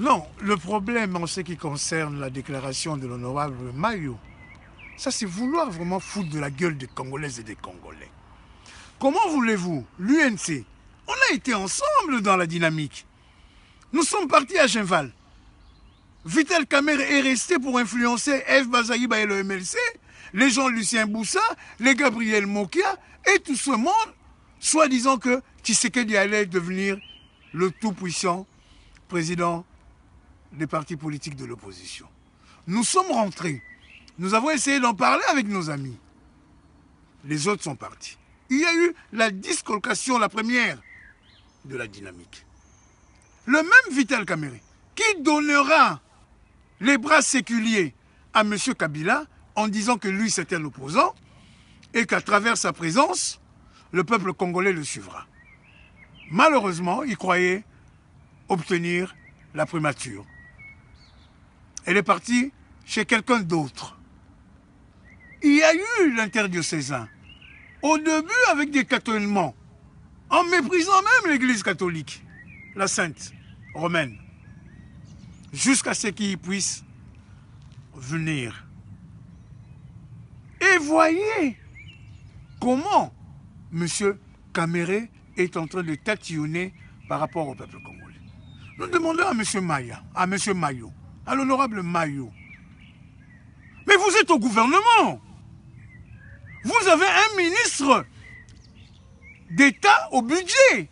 Non, le problème en ce qui concerne la déclaration de l'honorable Mayo, ça c'est vouloir vraiment foutre de la gueule des Congolaises et des Congolais. Comment voulez-vous, l'UNC, on a été ensemble dans la dynamique. Nous sommes partis à Genval. Vital Kamer est resté pour influencer F. Bazaïba et le MLC, les Jean-Lucien Boussa, les Gabriel Mokia et tout ce monde, soi-disant que Tshisekedi allait devenir le tout-puissant président des partis politiques de l'opposition. Nous sommes rentrés. Nous avons essayé d'en parler avec nos amis. Les autres sont partis. Il y a eu la discolcation, la première, de la dynamique. Le même Vital Kamere, qui donnera les bras séculiers à M. Kabila en disant que lui c'était l'opposant et qu'à travers sa présence, le peuple congolais le suivra. Malheureusement, il croyait obtenir la prémature elle est partie chez quelqu'un d'autre. Il y a eu l'interdiocésain. Au début, avec des catonnements, en méprisant même l'Église catholique, la sainte romaine, jusqu'à ce qu'il puisse venir. Et voyez comment M. Caméré est en train de tatillonner par rapport au peuple congolais. Nous demandons à M. Maya, à M. Maillot, à l'honorable Maillot. Mais vous êtes au gouvernement. Vous avez un ministre d'État au budget.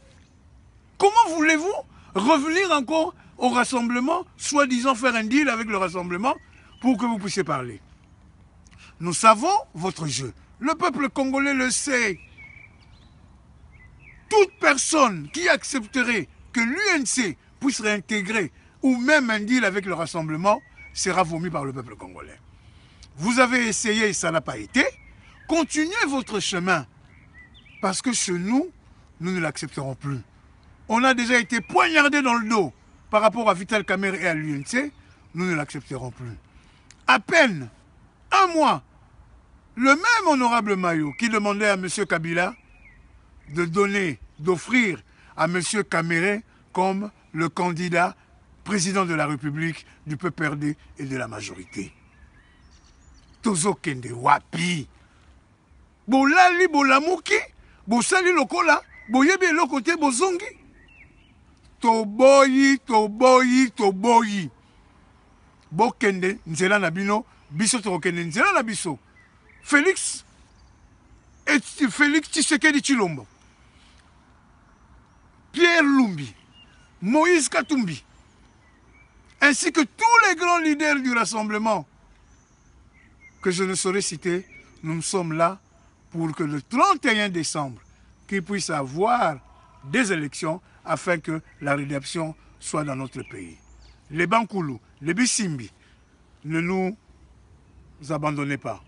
Comment voulez-vous revenir encore au rassemblement, soi-disant faire un deal avec le rassemblement pour que vous puissiez parler Nous savons votre jeu. Le peuple congolais le sait. Toute personne qui accepterait que l'UNC puisse réintégrer ou même un deal avec le rassemblement sera vomi par le peuple congolais. Vous avez essayé et ça n'a pas été. Continuez votre chemin. Parce que chez nous, nous ne l'accepterons plus. On a déjà été poignardé dans le dos par rapport à Vital Kamer et à l'UNC. Nous ne l'accepterons plus. À peine un mois, le même honorable Mayo qui demandait à M. Kabila de donner, d'offrir à M. Kamere comme le candidat président de la République, du peuple RD et de la majorité. Kende, wapi bolali bolamuki bosali lokola boye bien lokote bozongi toboyi toboyi toboyi bokende nzela nabino biso nzela na biso félix et félix tshisekedi Chilombo. pierre lumbi moïse katumbi ainsi que tous les grands leaders du rassemblement que je ne saurais citer, nous sommes là pour que le 31 décembre, qu'il puisse avoir des élections afin que la rédemption soit dans notre pays. Les Bankoulou, les Bissimbi, ne nous abandonnez pas.